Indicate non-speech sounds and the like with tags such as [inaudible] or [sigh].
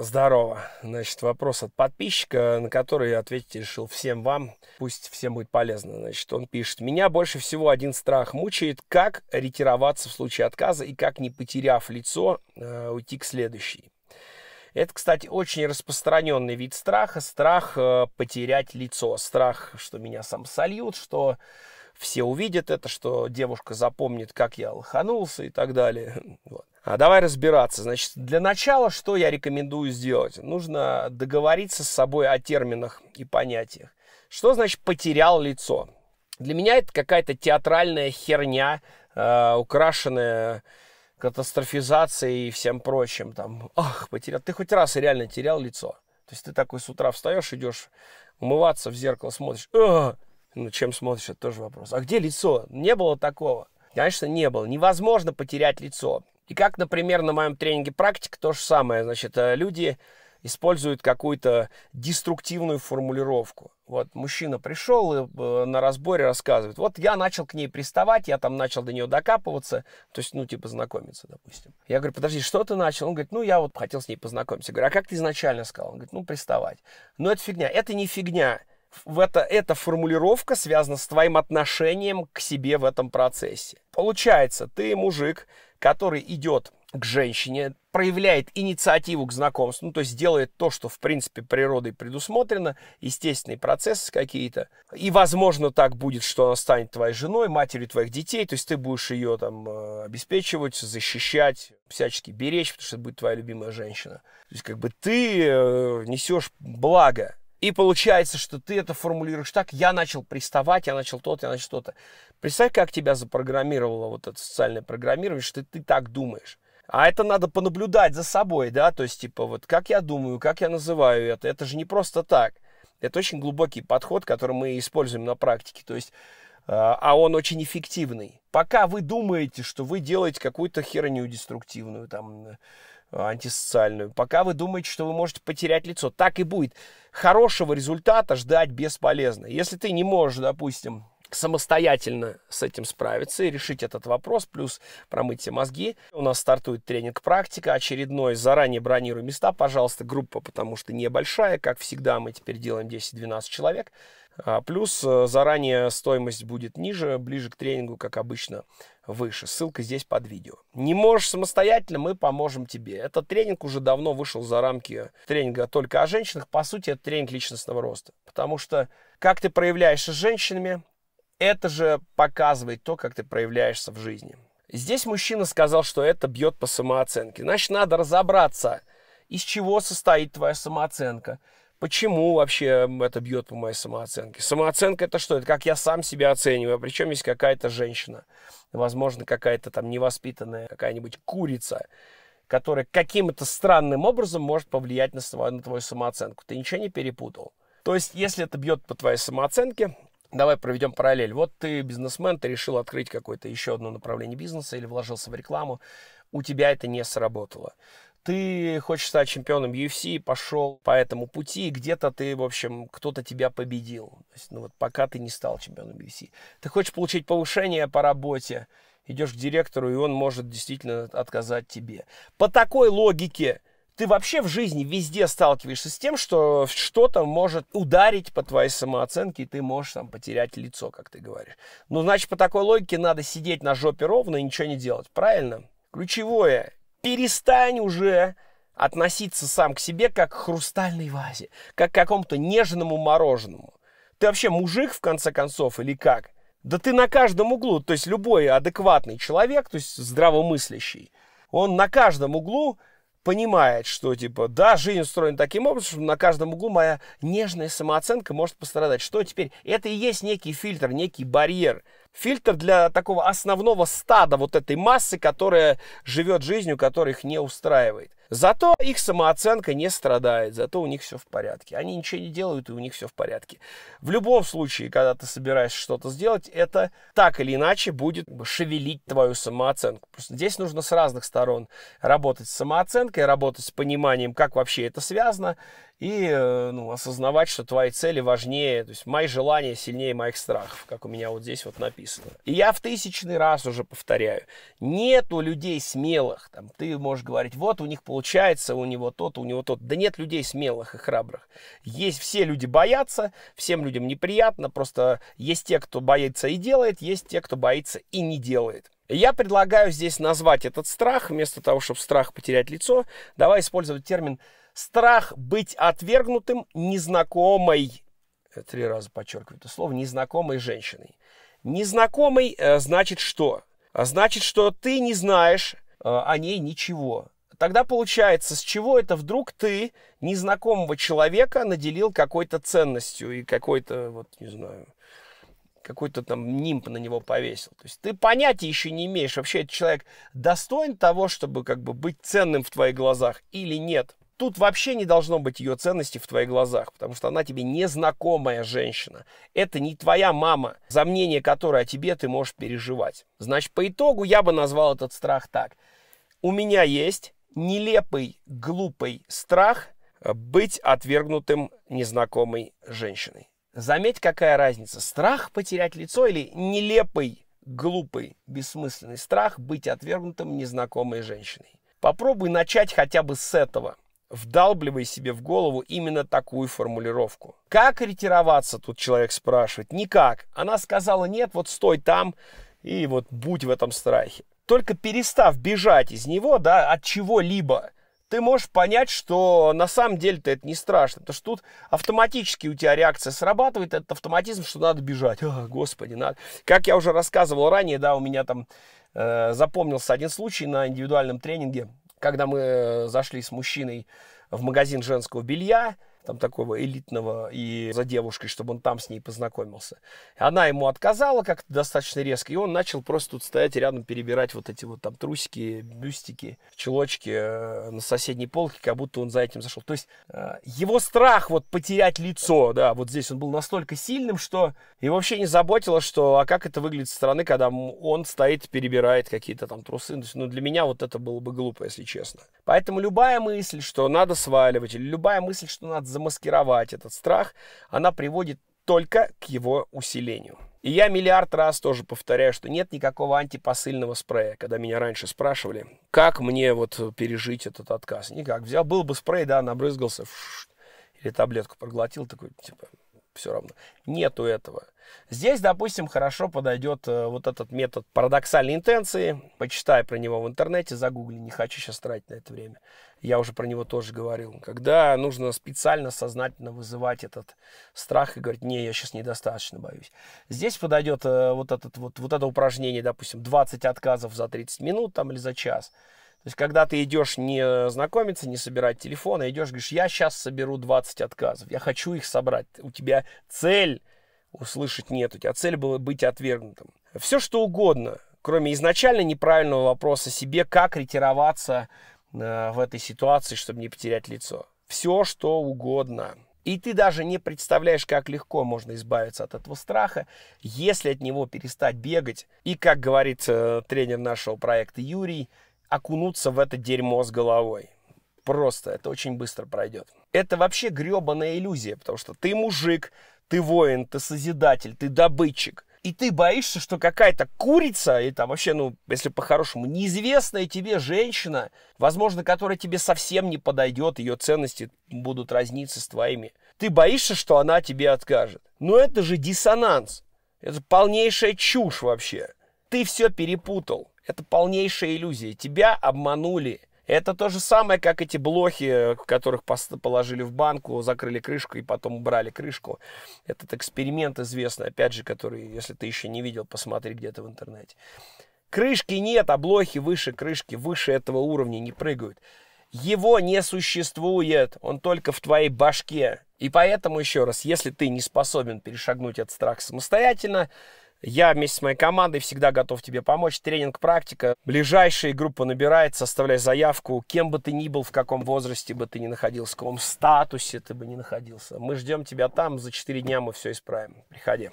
Здорово. Значит, вопрос от подписчика, на который я ответить решил всем вам. Пусть всем будет полезно. Значит, он пишет. Меня больше всего один страх мучает. Как ретироваться в случае отказа и как, не потеряв лицо, э, уйти к следующей? Это, кстати, очень распространенный вид страха. Страх э, потерять лицо. Страх, что меня сам сольют, что все увидят это, что девушка запомнит, как я лоханулся и так далее. [laughs] Вот. А, давай разбираться. Значит, для начала, что я рекомендую сделать? Нужно договориться с собой о терминах и понятиях. Что значит потерял лицо? Для меня это какая-то театральная херня, э, украшенная катастрофизацией и всем прочим. Там, ах, потерял. Ты хоть раз реально терял лицо. То есть ты такой с утра встаешь, идешь умываться в зеркало, смотришь. Ах! Ну, чем смотришь, это тоже вопрос. А где лицо? Не было такого. Конечно, не было. Невозможно потерять лицо. И как, например, на моем тренинге практик то же самое. Значит, э, люди используют какую-то деструктивную формулировку. Вот мужчина пришел и э, на разборе рассказывает, вот я начал к ней приставать, я там начал до нее докапываться, то есть, ну, типа, знакомиться, допустим. Я говорю, подожди, что ты начал? Он говорит, ну, я вот хотел с ней познакомиться. Я говорю, а как ты изначально сказал? Он говорит, ну, приставать. Но «Ну, это фигня. Это не фигня. В это, эта формулировка связана с твоим отношением к себе в этом процессе. Получается, ты мужик, который идет к женщине, проявляет инициативу к знакомству, ну, то есть делает то, что, в принципе, природой предусмотрено, естественные процессы какие-то. И, возможно, так будет, что она станет твоей женой, матерью твоих детей, то есть ты будешь ее там э, обеспечивать, защищать, всячески беречь, потому что это будет твоя любимая женщина. То есть как бы ты э, несешь благо и получается, что ты это формулируешь так, я начал приставать, я начал то-то, я начал то-то. Представь, как тебя запрограммировало вот это социальное программирование, что ты, ты так думаешь. А это надо понаблюдать за собой, да, то есть, типа, вот как я думаю, как я называю это, это же не просто так. Это очень глубокий подход, который мы используем на практике, то есть, э, а он очень эффективный. Пока вы думаете, что вы делаете какую-то херню деструктивную, там, антисоциальную, пока вы думаете, что вы можете потерять лицо. Так и будет. Хорошего результата ждать бесполезно. Если ты не можешь, допустим, самостоятельно с этим справиться и решить этот вопрос, плюс промыть все мозги. У нас стартует тренинг практика очередной. Заранее бронируй места, пожалуйста, группа, потому что небольшая. Как всегда, мы теперь делаем 10-12 человек. А, плюс э, заранее стоимость будет ниже, ближе к тренингу, как обычно, выше. Ссылка здесь под видео. Не можешь самостоятельно, мы поможем тебе. Этот тренинг уже давно вышел за рамки тренинга только о женщинах. По сути, это тренинг личностного роста. Потому что как ты проявляешься с женщинами, это же показывает то, как ты проявляешься в жизни. Здесь мужчина сказал, что это бьет по самооценке. Значит, надо разобраться, из чего состоит твоя самооценка. Почему вообще это бьет по моей самооценке? Самооценка это что? Это как я сам себя оцениваю. Причем есть какая-то женщина, возможно, какая-то там невоспитанная, какая-нибудь курица, которая каким-то странным образом может повлиять на, свою, на твою самооценку. Ты ничего не перепутал. То есть, если это бьет по твоей самооценке, давай проведем параллель. Вот ты бизнесмен, ты решил открыть какое-то еще одно направление бизнеса или вложился в рекламу, у тебя это не сработало. Ты хочешь стать чемпионом UFC, пошел по этому пути, где-то ты, в общем, кто-то тебя победил. То есть, ну вот пока ты не стал чемпионом UFC. Ты хочешь получить повышение по работе, идешь к директору, и он может действительно отказать тебе. По такой логике – ты вообще в жизни везде сталкиваешься с тем, что что-то может ударить по твоей самооценке, и ты можешь там потерять лицо, как ты говоришь. Ну, значит, по такой логике надо сидеть на жопе ровно и ничего не делать, правильно? Ключевое, перестань уже относиться сам к себе как к хрустальной вазе, как к какому-то нежному мороженому. Ты вообще мужик, в конце концов, или как? Да ты на каждом углу, то есть любой адекватный человек, то есть здравомыслящий, он на каждом углу понимает, что типа, да, жизнь устроена таким образом, что на каждом углу моя нежная самооценка может пострадать. Что теперь? Это и есть некий фильтр, некий барьер фильтр для такого основного стада вот этой массы, которая живет жизнью, которая их не устраивает. Зато их самооценка не страдает, зато у них все в порядке. Они ничего не делают, и у них все в порядке. В любом случае, когда ты собираешься что-то сделать, это так или иначе будет шевелить твою самооценку. Просто здесь нужно с разных сторон работать с самооценкой, работать с пониманием, как вообще это связано, и э, ну, осознавать, что твои цели важнее, то есть мои желания сильнее моих страхов, как у меня вот здесь вот написано. И я в тысячный раз уже повторяю, нету людей смелых, там, ты можешь говорить, вот у них получается, у него тот, у него тот, да нет людей смелых и храбрых. Есть все люди боятся, всем людям неприятно, просто есть те, кто боится и делает, есть те, кто боится и не делает. Я предлагаю здесь назвать этот страх, вместо того, чтобы страх потерять лицо, давай использовать термин Страх быть отвергнутым незнакомой, э, три раза подчеркиваю это слово, незнакомой женщиной. Незнакомой э, значит что? А значит, что ты не знаешь э, о ней ничего. Тогда получается, с чего это вдруг ты незнакомого человека наделил какой-то ценностью и какой-то, вот не знаю, какой-то там нимп на него повесил. То есть ты понятия еще не имеешь, вообще этот человек достоин того, чтобы как бы быть ценным в твоих глазах или нет. Тут вообще не должно быть ее ценности в твоих глазах, потому что она тебе незнакомая женщина. Это не твоя мама, за мнение которой о тебе ты можешь переживать. Значит, по итогу я бы назвал этот страх так. У меня есть нелепый, глупый страх э, быть отвергнутым незнакомой женщиной. Заметь, какая разница. Страх потерять лицо или нелепый, глупый, бессмысленный страх быть отвергнутым незнакомой женщиной. Попробуй начать хотя бы с этого – вдалбливай себе в голову именно такую формулировку. Как ретироваться, тут человек спрашивает? Никак. Она сказала, нет, вот стой там и вот будь в этом страхе. Только перестав бежать из него, да, от чего-либо, ты можешь понять, что на самом деле-то это не страшно. Потому что тут автоматически у тебя реакция срабатывает, этот автоматизм, что надо бежать. О, а, господи, надо. Как я уже рассказывал ранее, да, у меня там э, запомнился один случай на индивидуальном тренинге когда мы э, зашли с мужчиной в магазин женского белья, там такого элитного и за девушкой, чтобы он там с ней познакомился. Она ему отказала как-то достаточно резко, и он начал просто тут стоять рядом, перебирать вот эти вот там трусики, бюстики, чулочки э, на соседней полке, как будто он за этим зашел. То есть э, его страх вот потерять лицо, да, вот здесь он был настолько сильным, что его вообще не заботило, что, а как это выглядит со стороны, когда он стоит, перебирает какие-то там трусы. ну, для меня вот это было бы глупо, если честно. Поэтому любая мысль, что надо сваливать, или любая мысль, что надо замаскировать этот страх, она приводит только к его усилению. И я миллиард раз тоже повторяю, что нет никакого антипосыльного спрея. Когда меня раньше спрашивали, как мне вот пережить этот отказ. Никак. Взял, был бы спрей, да, набрызгался, или таблетку проглотил, такой, типа, все равно. Нету этого. Здесь, допустим, хорошо подойдет э, вот этот метод парадоксальной интенции. Почитай про него в интернете, загугли, не хочу сейчас тратить на это время я уже про него тоже говорил, когда нужно специально, сознательно вызывать этот страх и говорить, не, я сейчас недостаточно боюсь. Здесь подойдет э, вот, этот, вот, вот это упражнение, допустим, 20 отказов за 30 минут там, или за час. То есть, когда ты идешь не знакомиться, не собирать телефон, а идешь, говоришь, я сейчас соберу 20 отказов, я хочу их собрать. У тебя цель услышать нет, у тебя цель была быть отвергнутым. Все что угодно, кроме изначально неправильного вопроса себе, как ретироваться Э, в этой ситуации, чтобы не потерять лицо. Все, что угодно. И ты даже не представляешь, как легко можно избавиться от этого страха, если от него перестать бегать. И, как говорит э, тренер нашего проекта Юрий, окунуться в это дерьмо с головой. Просто это очень быстро пройдет. Это вообще гребаная иллюзия, потому что ты мужик, ты воин, ты созидатель, ты добытчик и ты боишься, что какая-то курица, и там вообще, ну, если по-хорошему, неизвестная тебе женщина, возможно, которая тебе совсем не подойдет, ее ценности будут разниться с твоими. Ты боишься, что она тебе откажет. Но это же диссонанс. Это полнейшая чушь вообще. Ты все перепутал. Это полнейшая иллюзия. Тебя обманули. Это то же самое, как эти блохи, э, которых положили в банку, закрыли крышку и потом убрали крышку. Этот эксперимент известный, опять же, который, если ты еще не видел, посмотри где-то в интернете. Крышки нет, а блохи выше крышки, выше этого уровня не прыгают. Его не существует, он только в твоей башке. И поэтому, еще раз, если ты не способен перешагнуть этот страх самостоятельно, я вместе с моей командой всегда готов тебе помочь. Тренинг, практика. Ближайшая группа набирается. Оставляй заявку. Кем бы ты ни был, в каком возрасте бы ты ни находился, в каком статусе ты бы ни находился. Мы ждем тебя там. За 4 дня мы все исправим. Приходи.